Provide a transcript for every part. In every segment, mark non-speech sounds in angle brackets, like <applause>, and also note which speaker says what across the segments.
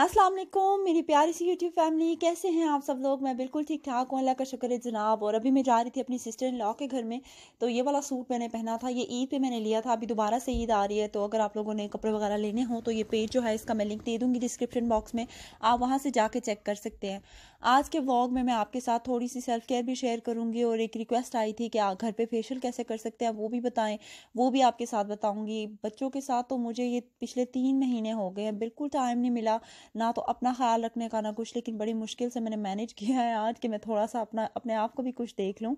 Speaker 1: अस्सलाम वालेकुम मेरी प्यारी सी यूट्यूब फैमिली कैसे हैं आप सब लोग मैं बिल्कुल ठीक ठाक हूँ अल्लाह का शुक्र है जनाब और अभी मैं जा रही थी अपनी सिस्टर इन लॉ के घर में तो ये वाला सूट मैंने पहना था ये ईद पे मैंने लिया था अभी दोबारा से ईद आ रही है तो अगर आप लोगों ने कपड़े वगैरह लेने हों तो ये पेज जो है इसका मैं लिंक दे दूँगी डिस्क्रिप्शन बॉक्स में आप वहाँ से जाके चेक कर सकते हैं आज के व्लॉग में मैं आपके साथ थोड़ी सी सेल्फ केयर भी शेयर करूँगी और एक रिक्वेस्ट आई थी कि आप घर पर फेशियल कैसे कर सकते हैं वो भी बताएं वो भी आपके साथ बताऊँगी बच्चों के साथ तो मुझे ये पिछले तीन महीने हो गए हैं बिल्कुल टाइम नहीं मिला ना तो अपना ख्याल रखने का ना कुछ लेकिन बड़ी मुश्किल से मैंने मैनेज किया है आज कि मैं थोड़ा सा अपना अपने आप को भी कुछ देख लूँ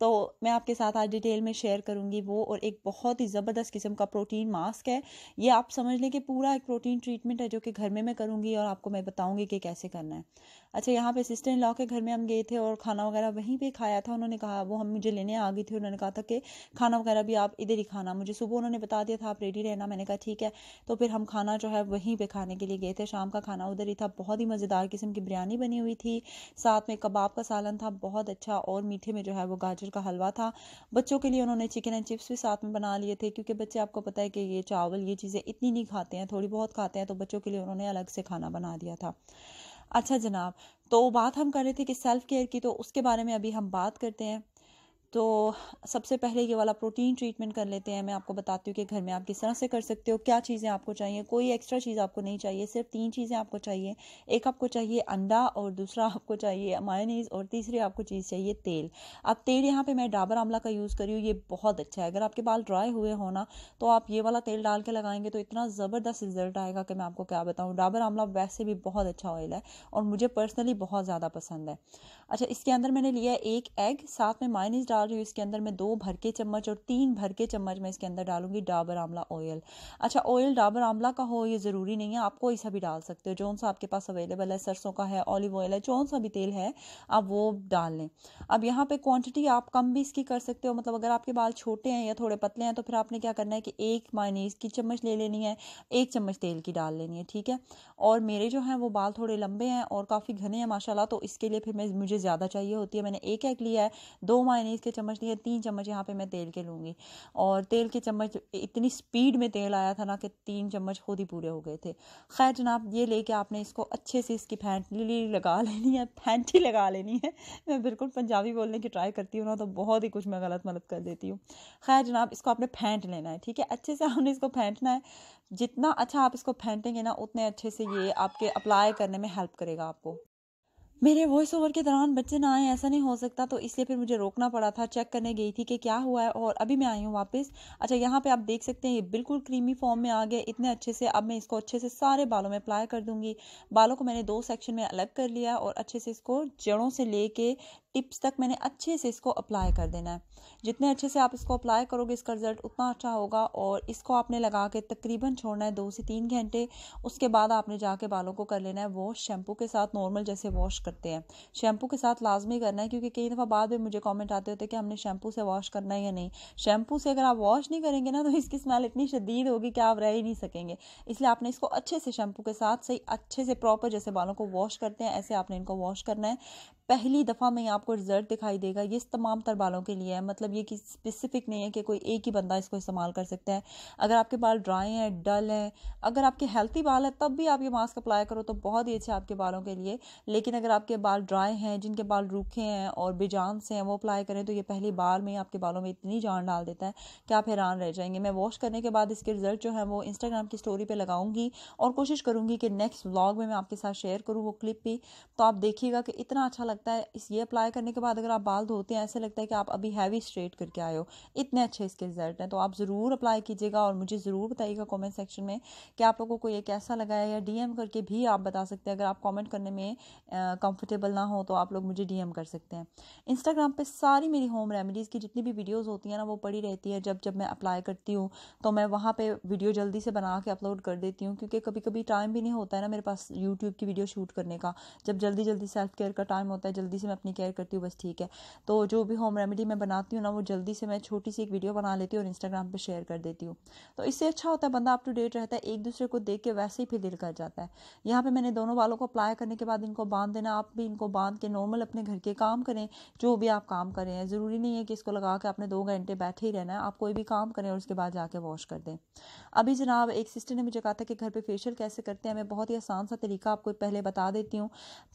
Speaker 1: तो मैं आपके साथ आज डिटेल में शेयर करूँगी वो और एक बहुत ही ज़बरदस्त किस्म का प्रोटीन मास्क है ये आप समझ लें कि पूरा एक प्रोटीन ट्रीटमेंट है जो कि घर में मैं करूँगी और आपको मैं बताऊँगी कि कैसे करना है अच्छा यहाँ पे सिस्टर इन लॉ के घर में हम गए थे और खाना वगैरह वहीं पे खाया था उन्होंने कहा वो हम मुझे लेने आ गई थी उन्होंने कहा था कि खाना वगैरह भी आप इधर ही खाना मुझे सुबह उन्होंने बता दिया था आप रेडी रहना मैंने कहा ठीक है तो फिर हम खाना जो है वहीं पर खाने के लिए गए थे शाम का खाना उधर ही था बहुत ही मज़ेदार किस्म की बिरयानी बनी हुई थी साथ में कबाब का सालन था बहुत अच्छा और मीठे में जो है वो गाजर का हलवा था बच्चों के लिए उन्होंने चिकन एंड चिप्स भी साथ में बना लिए थे क्योंकि बच्चे आपको पता है कि ये चावल ये चीज़ें इतनी नहीं खाते हैं थोड़ी बहुत खाते हैं तो बच्चों के लिए उन्होंने अलग से खाना बना दिया था अच्छा जनाब तो बात हम कर रहे थे कि सेल्फ केयर की तो उसके बारे में अभी हम बात करते हैं तो सबसे पहले ये वाला प्रोटीन ट्रीटमेंट कर लेते हैं मैं आपको बताती हूँ कि घर में आप किस तरह से कर सकते हो क्या चीज़ें आपको चाहिए कोई एक्स्ट्रा चीज़ आपको नहीं चाहिए सिर्फ तीन चीज़ें आपको चाहिए एक आपको चाहिए अंडा और दूसरा आपको चाहिए मायनीज और तीसरी आपको चीज़ चाहिए तेल अब तेल यहाँ पर मैं डाबर आमला का यूज़ करी हूँ ये बहुत अच्छा है अगर आपके बाल ड्राई हुए हो ना तो आप ये वाला तेल डाल के लगाएंगे तो इतना ज़बरदस्त रिजल्ट आएगा कि मैं आपको क्या बताऊँ डाबर आमला वैसे भी बहुत अच्छा ऑयल है और मुझे पर्सनली बहुत ज़्यादा पसंद है अच्छा इसके अंदर मैंने लिया एक एग साथ में मायनीज डाल डाल रही हूँ इसके अंदर मैं दो भर के चम्मच और तीन भर के चम्मच मैं इसके अंदर डालूंगी डाबर आमला ऑयल अच्छा ऑयल डाबर आमला का हो ये ज़रूरी नहीं है आप कोई सा भी डाल सकते हो जौन सा आपके पास अवेलेबल है सरसों का है ऑलिव ऑयल है जौन सा भी तेल है आप वो डाल लें अब यहाँ पर क्वान्टिटी आप कम भी इसकी कर सकते हो मतलब अगर आपके बाल छोटे हैं या थोड़े पतले हैं तो फिर आपने क्या करना है कि एक मायनीस की चम्मच ले लेनी है एक चम्मच तेल की डाल लेनी है ठीक है और मेरे जो हैं वो बाल थोड़े लंबे हैं और काफ़ी घने हैं माशाल्लाह तो इसके लिए फिर मैं मुझे ज़्यादा चाहिए होती है मैंने एक एक लिया है दो मायनीस के चम्मच लिए तीन चम्मच यहाँ पे मैं तेल के लूँगी और तेल के चम्मच इतनी स्पीड में तेल आया था ना कि तीन चम्मच खुद ही पूरे हो गए थे खैर जनाब ये लेके आपने इसको अच्छे से इसकी फैंटली लगा लेनी है फैंटी लगा लेनी है मैं बिल्कुल पंजाबी बोलने की ट्राई करती हूँ ना तो बहुत ही कुछ मैं गलत मलत कर देती हूँ खैर जनाब इसको आपने फेंट लेना है ठीक है अच्छे से आपने इसको फेंटना है जितना अच्छा आप इसको फेंटेंगे ना उतने अच्छे से ये आपके अप्लाई करने में हेल्प करेगा आपको मेरे वॉइस ओवर के दौरान बच्चे ना आए ऐसा नहीं हो सकता तो इसलिए फिर मुझे रोकना पड़ा था चेक करने गई थी कि क्या हुआ है और अभी मैं आई हूँ वापस अच्छा यहाँ पे आप देख सकते हैं ये बिल्कुल क्रीमी फॉर्म में आ गया इतने अच्छे से अब मैं इसको अच्छे से सारे बालों में अप्लाई कर दूंगी बालों को मैंने दो सेक्शन में अलग कर लिया और अच्छे से इसको जड़ों से ले टिप्स तक मैंने अच्छे से इसको अप्लाई कर देना है जितने अच्छे से आप इसको अप्लाई करोगे इसका रिज़ल्ट उतना अच्छा होगा और इसको आपने लगा के तकरीबन छोड़ना है दो से तीन घंटे उसके बाद आपने जाके बालों को कर लेना है वॉश शैम्पू के साथ नॉर्मल जैसे वॉश करते हैं शैम्पू के साथ लाजमी करना है क्योंकि कई दफ़ा बाद में मुझे कॉमेंट आते होते कि हमने शैम्पू से वॉश करना है या नहीं शैम्पू से अगर आप वॉश नहीं करेंगे ना तो इसकी स्मेल इतनी शदीद होगी कि आप रह ही नहीं सकेंगे इसलिए आपने इसको अच्छे से शैम्पू के साथ सही अच्छे से प्रॉपर जैसे बालों को वॉश करते हैं ऐसे आपने इनको वॉश करना है पहली दफ़ा में आपको रिजल्ट दिखाई देगा ये तमाम तर बालों के लिए है मतलब ये कि स्पेसिफिक नहीं है कि कोई एक ही बंदा इसको इस्तेमाल कर सकता है अगर आपके बाल ड्राई हैं डल हैं अगर आपके हेल्थी बाल हैं तब भी आप ये मास्क अप्लाई करो तो बहुत ही अच्छे आपके बालों के लिए लेकिन अगर आपके बाल ड्राई हैं जिनके बाल रूखे हैं और से हैं वो अप्लाई करें तो ये पहली बार में आपके बालों में इतनी जान डाल देता है कि आप हैरान रह जाएंगे मैं वॉश करने के बाद इसके रिजल्ट जो है वो इंस्टाग्राम की स्टोरी पर लगाऊंगी और कोशिश करूँगी कि नेक्स्ट व्लॉग में मैं आपके साथ शेयर करूँ वो क्लिप भी तो आप देखिएगा कि इतना अच्छा लगता लगता है इस ये अप्लाई करने के बाद अगर आप बाल धोते हैं ऐसे लगता है कि आप अभी हैवी स्ट्रेट करके आए हो इतने अच्छे इसके रिजल्ट हैं तो आप ज़रूर अप्लाई कीजिएगा और मुझे ज़रूर बताइएगा कॉमेंट सेक्शन में कि आप लोगों को ये कैसा लगा है या डीएम करके भी आप बता सकते हैं अगर आप कॉमेंट करने में कंफर्टेबल ना हो तो आप लोग मुझे डी कर सकते हैं इंस्टाग्राम पर सारी मेरी होम रेमिडीज की जितनी भी वीडियोज होती हैं ना वो पड़ी रहती है जब जब मैं अप्लाई करती हूँ तो मैं वहाँ पर वीडियो जल्दी से बना के अपलोड कर देती हूँ क्योंकि कभी कभी टाइम भी नहीं होता है ना मेरे पास यूट्यूब की वीडियो शूट करने का जब जल्दी जल्दी सेल्फ केयर का टाइम होता होता है जल्दी से मैं अपनी केयर करती हूँ बस ठीक है तो जो भी होम रेमेडी मैं बनाती हूँ ना वो जल्दी से मैं छोटी सी एक वीडियो बना लेती हूँ और इंस्टाग्राम पर शेयर कर देती हूँ तो इससे अच्छा होता है बंदा अप टू डेट रहता है एक दूसरे को देख के वैसे ही फिर दिल कर जाता है यहाँ पर मैंने दोनों वालों को अप्लाई करने के बाद इनको बांध देना आप भी इनको बांध के नॉर्मल अपने घर के काम करें जो भी आप काम कर रहे हैं ज़रूरी नहीं है कि इसको लगा के आपने दो घंटे बैठे ही रहना है आप कोई भी काम करें और उसके बाद जाके वॉश कर दें अभी जनाब एक सिस्टर ने मुझे कहा था कि घर पे फेशियल कैसे करते हैं मैं बहुत ही आसान सा तरीका आपको पहले बता देती हूँ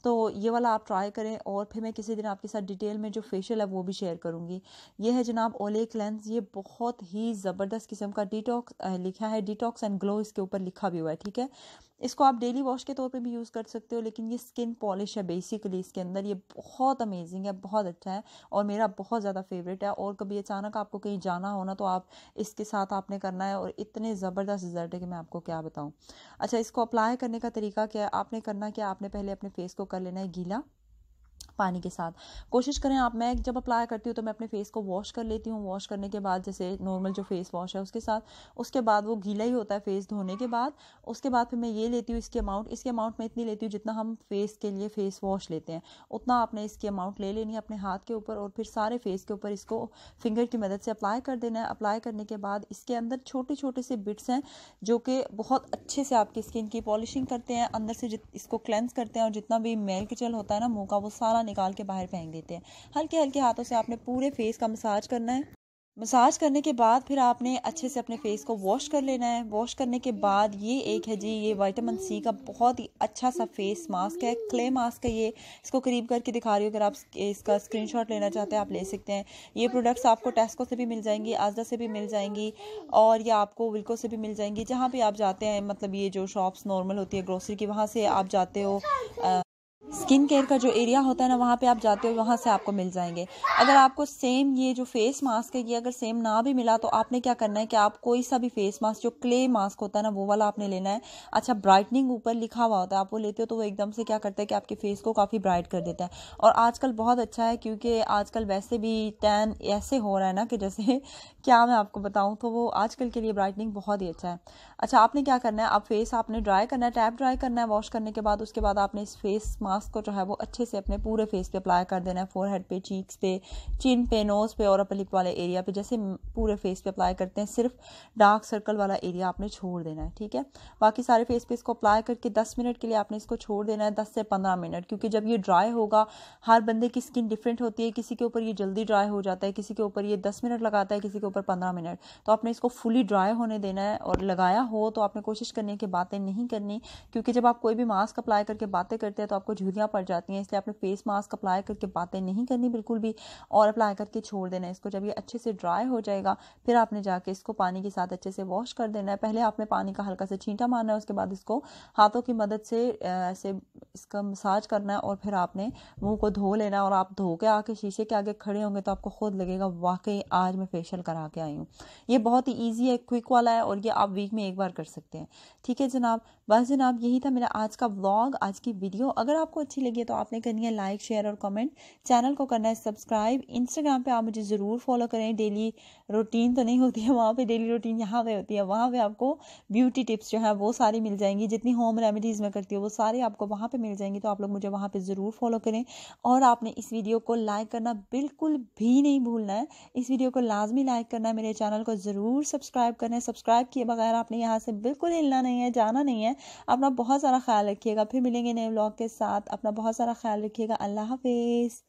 Speaker 1: तो ये वाला आप ट्राई करें है और फिर मैं किसी दिन आपके साथ डिटेल में जो फेशियल है वो भी शेयर करूँगी ये है जनाब ओले क्लेंस ये बहुत ही ज़बरदस्त किस्म का डिटॉक्स लिखा है डिटॉक्स एंड ग्लो इसके ऊपर लिखा भी हुआ है ठीक है इसको आप डेली वॉश के तौर पे भी यूज़ कर सकते हो लेकिन ये स्किन पॉलिश है बेसिकली इसके अंदर ये बहुत अमेजिंग है बहुत अच्छा है और मेरा बहुत ज़्यादा फेवरेट है और कभी अचानक आपको कहीं जाना हो ना तो आप इसके साथ आपने करना है और इतने ज़बरदस्त रिजल्ट है कि मैं आपको क्या बताऊँ अच्छा इसको अप्लाई करने का तरीका क्या है आपने करना क्या आपने पहले अपने फेस को कर लेना है गीला पानी के साथ कोशिश करें आप मैं जब अप्लाई करती हूँ तो मैं अपने फेस को वॉश कर लेती हूँ वॉश करने के बाद जैसे नॉर्मल जो फेस वॉश है उसके साथ उसके बाद वो गीला ही होता है फेस धोने के बाद उसके बाद फिर मैं ये लेती हूँ इसके अमाउंट इसके अमाउंट में इतनी लेती हूँ जितना हम फेस के लिए फेस वॉश लेते हैं उतना आपने इसकी अमाउंट ले लेनी है अपने हाथ के ऊपर और फिर सारे फेस के ऊपर इसको फिंगर की मदद से अप्लाई कर देना है अप्लाई करने के बाद इसके अंदर छोटे छोटे से बिट्स हैं जो कि बहुत अच्छे से आपकी स्किन की पॉलिशिंग करते हैं अंदर से इसको क्लेंस करते हैं और जितना भी मेल किचल होता है ना मुँह का वो सारा निकाल के बाहर फेंक देते हैं हल्के हल्के हाथों से आपने पूरे फेस का मसाज करना है मसाज करने के बाद फिर आपने अच्छे से अपने फेस को वॉश कर लेना है वॉश करने के बाद ये एक है जी ये वाइटामिन सी का बहुत ही अच्छा सा फेस मास्क है क्ले मास्क है ये इसको करीब करके दिखा रही हूँ अगर आप इसका स्क्रीनशॉट लेना चाहते हैं आप ले सकते हैं ये प्रोडक्ट्स आपको टेस्को से भी मिल जाएंगी आजदा से भी मिल जाएंगी और ये आपको विल्को से भी मिल जाएंगी जहाँ भी आप जाते हैं मतलब ये जो शॉप्स नॉर्मल होती है ग्रोसरी की वहाँ से आप जाते हो आ, स्किन केयर का जो एरिया होता है ना वहाँ पे आप जाते हो वहाँ से आपको मिल जाएंगे अगर आपको सेम ये जो फेस मास्क है ये अगर सेम ना भी मिला तो आपने क्या करना है कि आप कोई सा भी फेस मास्क जो क्ले मास्क होता है ना वो वाला आपने लेना है अच्छा ब्राइटनिंग ऊपर लिखा हुआ होता है आप वो लेते हो तो वो एकदम से क्या करता है कि आपके फेस को काफ़ी ब्राइट कर देता है और आजकल बहुत अच्छा है क्योंकि आजकल वैसे भी टैन ऐसे हो रहा है ना कि जैसे <laughs> क्या मैं आपको बताऊँ तो वो आजकल के लिए ब्राइटनिंग बहुत ही अच्छा है अच्छा आपने क्या करना है आप फेस आपने ड्राई करना है टैप ड्राई करना है वॉश करने के बाद उसके बाद आपने इस फेस मास्क को जो है वो अच्छे से अपने पूरे फेस पे अप्लाई कर देना है फोर हेड पे चीक्स पे चिन पे नोज़ पे और अपलिप वाले एरिया पे जैसे पूरे फेस पे अप्लाई करते हैं सिर्फ डार्क सर्कल वाला एरिया आपने छोड़ देना है ठीक है बाकी सारे फेस पे इसको अप्लाई करके दस मिनट के लिए आपने इसको छोड़ देना है दस से पंद्रह मिनट क्योंकि जब ये ड्राई होगा हर बंदे की स्किन डिफरेंट होती है किसी के ऊपर ये जल्दी ड्राई हो जाता है किसी के ऊपर ये दस मिनट लगाता है किसी के ऊपर पंद्रह मिनट तो आपने इसको फुली ड्राई होने देना है और लगाया हो तो आपने कोशिश करनी है कि बातें नहीं करनी क्योंकि जब आप कोई भी मास्क अप्लाई करके बातें करते हैं तो आपको झुरियाँ पड़ जाती हैं इसलिए आपने फेस मास्क अप्लाई करके बातें नहीं करनी बिल्कुल भी और अप्लाई करके छोड़ देना है इसको जब ये अच्छे से ड्राई हो जाएगा फिर आपने जाके इसको पानी के साथ अच्छे से वॉश कर देना है पहले आपने पानी का हल्का सा छींटा मारना है उसके बाद इसको हाथों की मदद से ऐसे इसका मसाज करना है और फिर आपने मुंह को धो लेना और आप धो के आके शीशे के आगे खड़े होंगे तो आपको खुद लगेगा वाकई आज मैं फेशियल करा के आई हूँ ये बहुत ही ईजी है क्विक वाला है और ये आप वीक में एक बार कर सकते हैं ठीक है जनाब बस जनाब यही था मेरा आज का व्लॉग आज की वीडियो अगर आपको अच्छी लगी है तो आपने करनी है लाइक शेयर और कमेंट चैनल को करना है सब्सक्राइब इंस्टाग्राम पे आप मुझे ज़रूर फॉलो करें डेली रूटीन तो नहीं होती है वहाँ पे डेली रूटीन यहाँ पे होती है वहाँ पे आपको ब्यूटी टिप्स जो है वो सारी मिल जाएंगी जितनी होम रेमेडीज़ में करती हूँ वो सारी आपको वहाँ पर मिल जाएंगी तो आप लोग मुझे वहाँ पर ज़रूर फॉलो करें और आपने इस वीडियो को लाइक करना बिल्कुल भी नहीं भूलना है इस वीडियो को लाजमी लाइक करना है मेरे चैनल को ज़रूर सब्सक्राइब करना है सब्सक्राइब किए बगैर आपने यहाँ से बिल्कुल हिलना नहीं है जाना नहीं है अपना बहुत सारा ख्याल रखिएगा फिर मिलेंगे नए ब्लॉग के साथ अपना बहुत सारा ख्याल रखिएगा अल्लाह हाफिज़